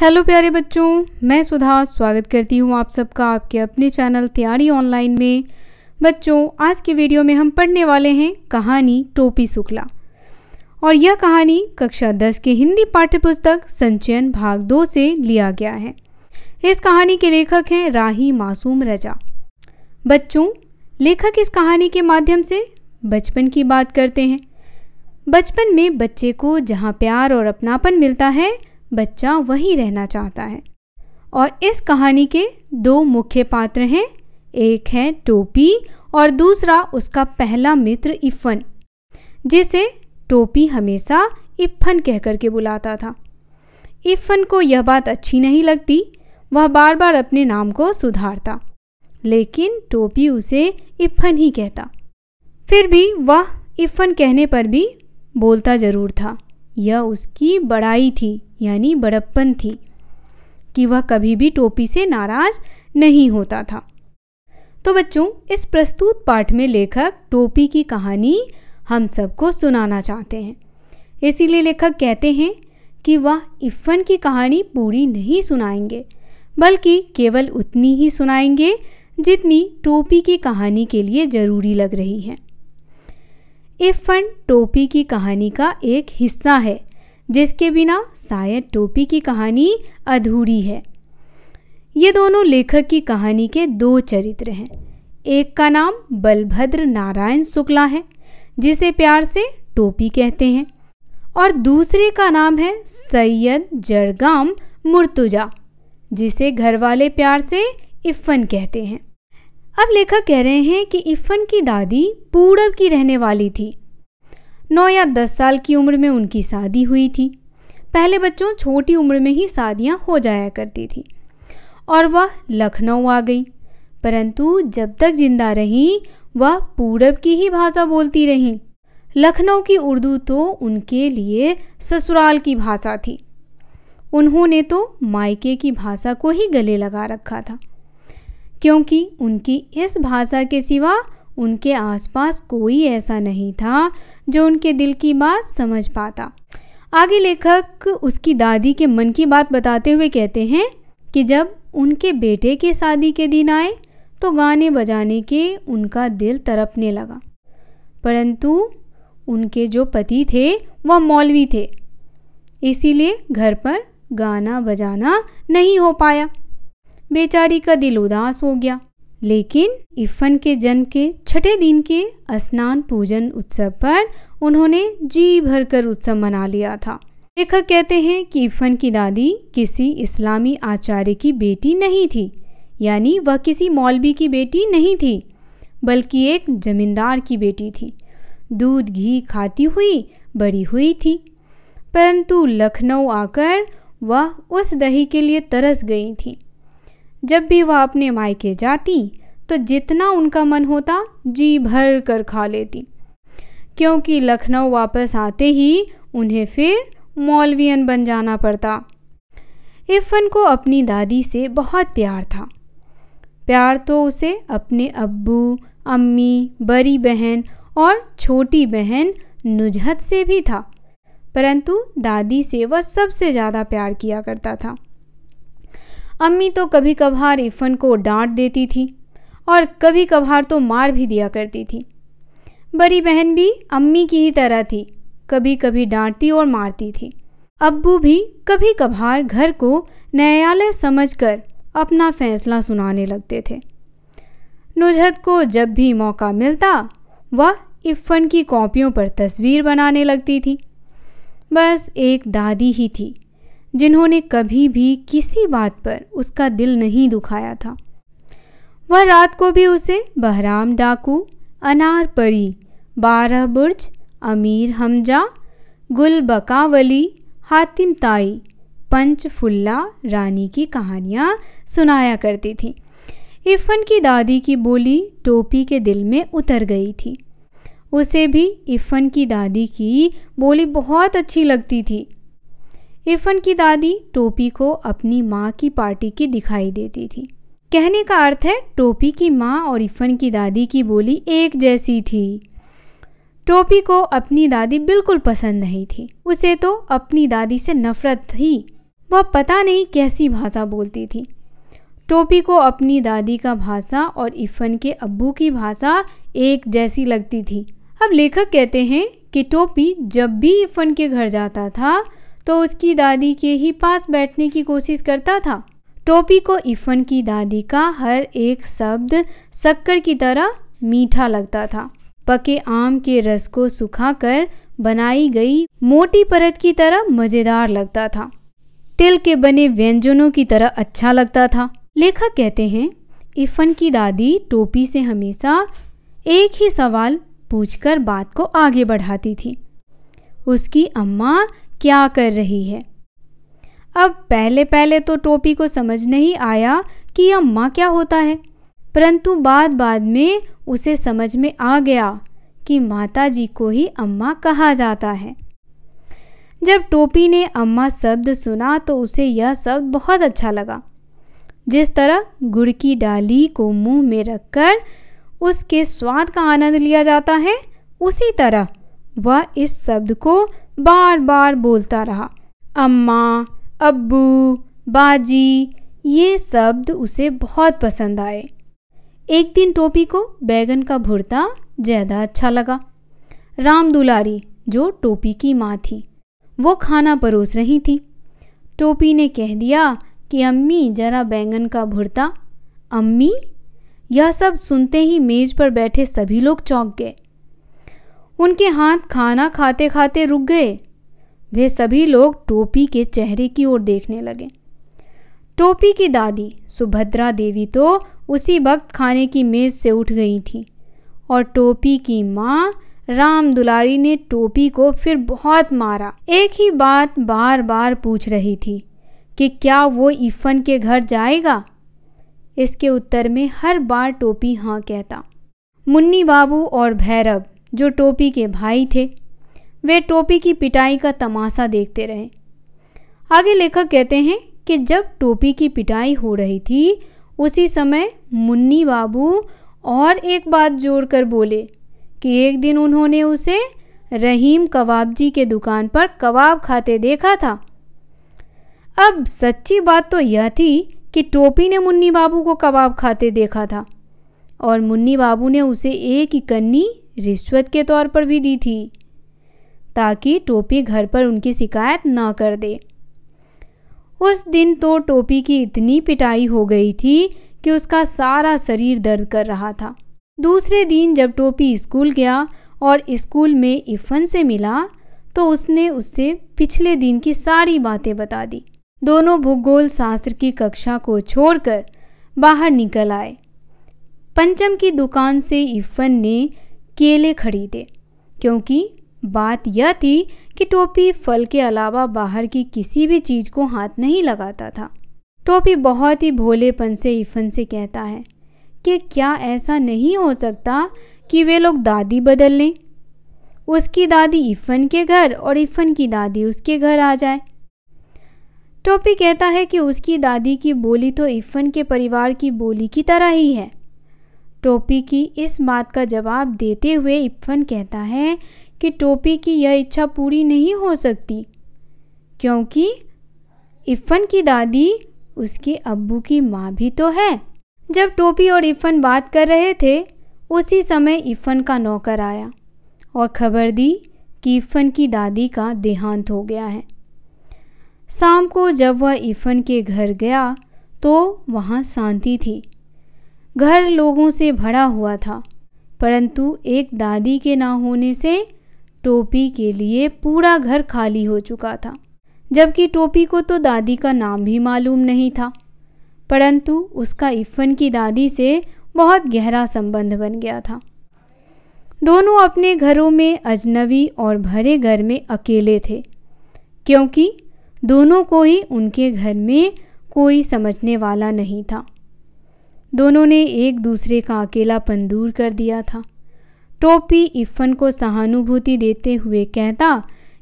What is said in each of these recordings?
hello प्यारे बच्चों मैं सुधा स्वागत करती हूँ आप सबका आपके अपने चैनल तैयारी ऑनलाइन में बच्चों आज की वीडियो में हम पढ़ने वाले हैं कहानी टोपी शुक्ला और यह कहानी कक्षा 10 के हिंदी पाठ्यपुस्तक संचयन भाग दो से लिया गया है इस कहानी के लेखक हैं राही मासूम रजा बच्चों लेखक इस कहानी के माध्यम से बचपन की बात करते हैं बचपन में बच्चे को जहाँ प्यार और अपनापन मिलता है बच्चा वहीं रहना चाहता है और इस कहानी के दो मुख्य पात्र हैं एक है टोपी और दूसरा उसका पहला मित्र इफ़न जिसे टोपी हमेशा इफ़न कहकर के बुलाता था इफ़न को यह बात अच्छी नहीं लगती वह बार बार अपने नाम को सुधारता लेकिन टोपी उसे इफ़न ही कहता फिर भी वह इफ़न कहने पर भी बोलता ज़रूर था यह उसकी बड़ाई थी यानी बड़प्पन थी कि वह कभी भी टोपी से नाराज नहीं होता था तो बच्चों इस प्रस्तुत पाठ में लेखक टोपी की कहानी हम सबको सुनाना चाहते हैं इसीलिए लेखक कहते हैं कि वह इफ़न की कहानी पूरी नहीं सुनाएंगे बल्कि केवल उतनी ही सुनाएंगे जितनी टोपी की कहानी के लिए ज़रूरी लग रही है इफ़न टोपी की कहानी का एक हिस्सा है जिसके बिना शायद टोपी की कहानी अधूरी है ये दोनों लेखक की कहानी के दो चरित्र हैं एक का नाम बलभद्र नारायण शुक्ला है जिसे प्यार से टोपी कहते हैं और दूसरे का नाम है सैयद जरगाम मुर्तुजा जिसे घर वाले प्यार से इफ़न कहते हैं अब लेखक कह रहे हैं कि इफ़न की दादी पूरब की रहने वाली थी नौ या दस साल की उम्र में उनकी शादी हुई थी पहले बच्चों छोटी उम्र में ही शादियाँ हो जाया करती थी और वह लखनऊ आ गई परंतु जब तक जिंदा रहीं वह पूरब की ही भाषा बोलती रहीं लखनऊ की उर्दू तो उनके लिए ससुराल की भाषा थी उन्होंने तो मायके की भाषा को ही गले लगा रखा था क्योंकि उनकी इस भाषा के सिवा उनके आसपास कोई ऐसा नहीं था जो उनके दिल की बात समझ पाता आगे लेखक उसकी दादी के मन की बात बताते हुए कहते हैं कि जब उनके बेटे के शादी के दिन आए तो गाने बजाने के उनका दिल तरपने लगा परंतु उनके जो पति थे वह मौलवी थे इसीलिए घर पर गाना बजाना नहीं हो पाया बेचारी का दिल उदास हो गया लेकिन इफन के जन्म के छठे दिन के स्नान पूजन उत्सव पर उन्होंने जी भर कर उत्सव मना लिया था लेखक कहते हैं कि इफन की दादी किसी इस्लामी आचार्य की बेटी नहीं थी यानी वह किसी मौलवी की बेटी नहीं थी बल्कि एक जमींदार की बेटी थी दूध घी खाती हुई बड़ी हुई थी परंतु लखनऊ आकर वह उस दही के लिए तरस गई थी जब भी वह अपने मायके जाती तो जितना उनका मन होता जी भर कर खा लेती क्योंकि लखनऊ वापस आते ही उन्हें फिर मौलवियन बन जाना पड़ता इफन को अपनी दादी से बहुत प्यार था प्यार तो उसे अपने अब्बू अम्मी बड़ी बहन और छोटी बहन नुजहत से भी था परंतु दादी से वह सबसे ज़्यादा प्यार किया करता था अम्मी तो कभी कभार इफ़न को डांट देती थी और कभी कभार तो मार भी दिया करती थी बड़ी बहन भी अम्मी की ही तरह थी कभी कभी डांटती और मारती थी अब्बू भी कभी कभार घर को न्यायालय समझकर अपना फैसला सुनाने लगते थे नुजहत को जब भी मौका मिलता वह इफ़न की कॉपियों पर तस्वीर बनाने लगती थी बस एक दादी ही थी जिन्होंने कभी भी किसी बात पर उसका दिल नहीं दुखाया था वह रात को भी उसे बहराम डाकू अनार परी बारह बुर्ज अमीर हमजा गुल बकावली हातिम ताई पंचफुल्ला रानी की कहानियाँ सुनाया करती थी इफ़न की दादी की बोली टोपी के दिल में उतर गई थी उसे भी इफ़न की दादी की बोली बहुत अच्छी लगती थी इरफन की दादी टोपी को अपनी माँ की पार्टी की दिखाई देती थी कहने का अर्थ है टोपी की माँ और इरफन की दादी की बोली एक जैसी थी टोपी को अपनी दादी बिल्कुल पसंद नहीं थी उसे तो अपनी दादी से नफरत थी वह पता नहीं कैसी भाषा बोलती थी टोपी को अपनी दादी का भाषा और इफ़न के अब्बू की भाषा एक जैसी लगती थी अब लेखक कहते हैं कि टोपी जब भी इफ़न के घर जाता था तो उसकी दादी के ही पास बैठने की कोशिश करता था टोपी को इफ़न की दादी का हर एक शब्द शक्कर की तरह मीठा लगता था पके आम के रस को सुखाकर बनाई गई मोटी परत की तरह मज़ेदार लगता था तिल के बने व्यंजनों की तरह अच्छा लगता था लेखक कहते हैं इफ़न की दादी टोपी से हमेशा एक ही सवाल पूछकर बात को आगे बढ़ाती थी उसकी अम्मा क्या कर रही है अब पहले पहले तो टोपी को समझ नहीं आया कि अम्मा क्या होता है परंतु बाद बाद में उसे समझ में आ गया कि माता जी को ही अम्मा कहा जाता है जब टोपी ने अम्मा शब्द सुना तो उसे यह शब्द बहुत अच्छा लगा जिस तरह गुड़ की डाली को मुंह में रखकर उसके स्वाद का आनंद लिया जाता है उसी तरह वह इस शब्द को बार बार बोलता रहा अम्मा अब्बू बाजी ये शब्द उसे बहुत पसंद आए एक दिन टोपी को बैगन का भुरता ज़्यादा अच्छा लगा राम दुलारी जो टोपी की माँ थी वो खाना परोस रही थी टोपी ने कह दिया कि अम्मी ज़रा बैंगन का भुरता अम्मी यह सब सुनते ही मेज़ पर बैठे सभी लोग चौंक गए उनके हाथ खाना खाते खाते रुक गए वे सभी लोग टोपी के चेहरे की ओर देखने लगे टोपी की दादी सुभद्रा देवी तो उसी वक्त खाने की मेज़ से उठ गई थी और टोपी की माँ राम दुलारी ने टोपी को फिर बहुत मारा एक ही बात बार बार पूछ रही थी कि क्या वो इफ़न के घर जाएगा इसके उत्तर में हर बार टोपी हाँ कहता मुन्नी बाबू और भैरव जो टोपी के भाई थे वे टोपी की पिटाई का तमाशा देखते रहे आगे लेखक कहते हैं कि जब टोपी की पिटाई हो रही थी उसी समय मुन्नी बाबू और एक बात जोड़कर बोले कि एक दिन उन्होंने उसे रहीम कबाब जी के दुकान पर कबाब खाते देखा था अब सच्ची बात तो यह थी कि टोपी ने मुन्नी बाबू को कबाब खाते देखा था और मुन्नी बाबू ने उसे एक ही कन्नी रिश्वत के तौर पर भी दी थी ताकि टोपी घर पर उनकी शिकायत ना कर दे उस दिन तो टोपी की इतनी पिटाई हो गई थी कि उसका सारा शरीर दर्द कर रहा था दूसरे दिन जब टोपी स्कूल गया और स्कूल में इफन से मिला तो उसने उससे पिछले दिन की सारी बातें बता दी दोनों भूगोल शास्त्र की कक्षा को छोड़कर बाहर निकल आए पंचम की दुकान से इफन ने केले खरीदे क्योंकि बात यह थी कि टोपी फल के अलावा बाहर की किसी भी चीज़ को हाथ नहीं लगाता था टोपी बहुत ही भोलेपन से इफन से कहता है कि क्या ऐसा नहीं हो सकता कि वे लोग दादी बदल लें उसकी दादी इफ़न के घर और इफ़न की दादी उसके घर आ जाए टोपी कहता है कि उसकी दादी की बोली तो इफ़न के परिवार की बोली की तरह ही है टोपी की इस बात का जवाब देते हुए इफन कहता है कि टोपी की यह इच्छा पूरी नहीं हो सकती क्योंकि इफ़न की दादी उसके अब्बू की माँ भी तो है जब टोपी और इफ़न बात कर रहे थे उसी समय इफ़न का नौकर आया और खबर दी कि इफ़न की दादी का देहांत हो गया है शाम को जब वह इफ़न के घर गया तो वहाँ शांति थी घर लोगों से भरा हुआ था परंतु एक दादी के ना होने से टोपी के लिए पूरा घर खाली हो चुका था जबकि टोपी को तो दादी का नाम भी मालूम नहीं था परंतु उसका इफ़न की दादी से बहुत गहरा संबंध बन गया था दोनों अपने घरों में अजनबी और भरे घर में अकेले थे क्योंकि दोनों को ही उनके घर में कोई समझने वाला नहीं था दोनों ने एक दूसरे का अकेलापन दूर कर दिया था टोपी इफ़न को सहानुभूति देते हुए कहता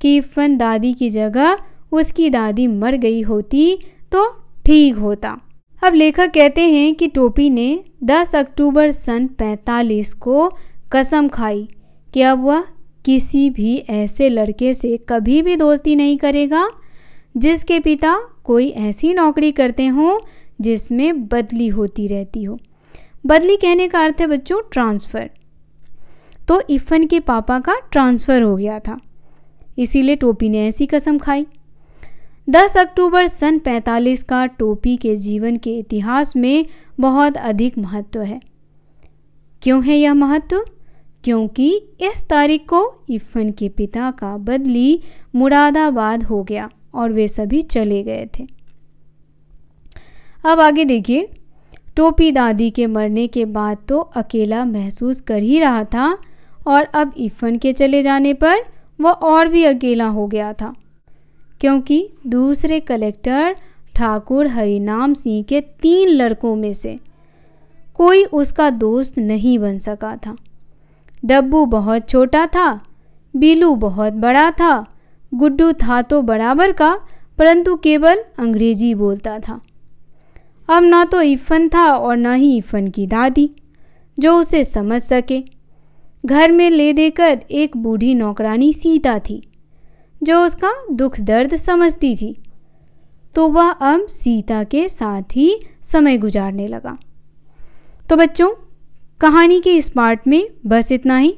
कि इफ़न दादी की जगह उसकी दादी मर गई होती तो ठीक होता अब लेखक कहते हैं कि टोपी ने 10 अक्टूबर सन 45 को कसम खाई कि अब वह किसी भी ऐसे लड़के से कभी भी दोस्ती नहीं करेगा जिसके पिता कोई ऐसी नौकरी करते हों जिसमें बदली होती रहती हो बदली कहने का अर्थ है बच्चों ट्रांसफ़र तो इफ़न के पापा का ट्रांसफ़र हो गया था इसीलिए टोपी ने ऐसी कसम खाई 10 अक्टूबर सन 45 का टोपी के जीवन के इतिहास में बहुत अधिक महत्व है क्यों है यह महत्व क्योंकि इस तारीख को इफ़न के पिता का बदली मुरादाबाद हो गया और वे सभी चले गए थे अब आगे देखिए टोपी दादी के मरने के बाद तो अकेला महसूस कर ही रहा था और अब इफ़न के चले जाने पर वह और भी अकेला हो गया था क्योंकि दूसरे कलेक्टर ठाकुर हरिनाम सिंह के तीन लड़कों में से कोई उसका दोस्त नहीं बन सका था डब्बू बहुत छोटा था बीलू बहुत बड़ा था गुड्डू था तो बराबर का परंतु केवल अंग्रेजी बोलता था अब ना तो ईफन था और ना ही इफ़न की दादी जो उसे समझ सके घर में ले देकर एक बूढ़ी नौकरानी सीता थी जो उसका दुख दर्द समझती थी तो वह अब सीता के साथ ही समय गुजारने लगा तो बच्चों कहानी के इस पार्ट में बस इतना ही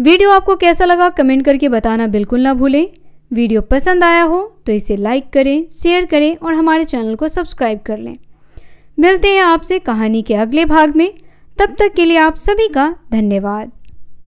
वीडियो आपको कैसा लगा कमेंट करके बताना बिल्कुल ना भूलें वीडियो पसंद आया हो तो इसे लाइक करें शेयर करें और हमारे चैनल को सब्सक्राइब कर लें मिलते हैं आपसे कहानी के अगले भाग में तब तक के लिए आप सभी का धन्यवाद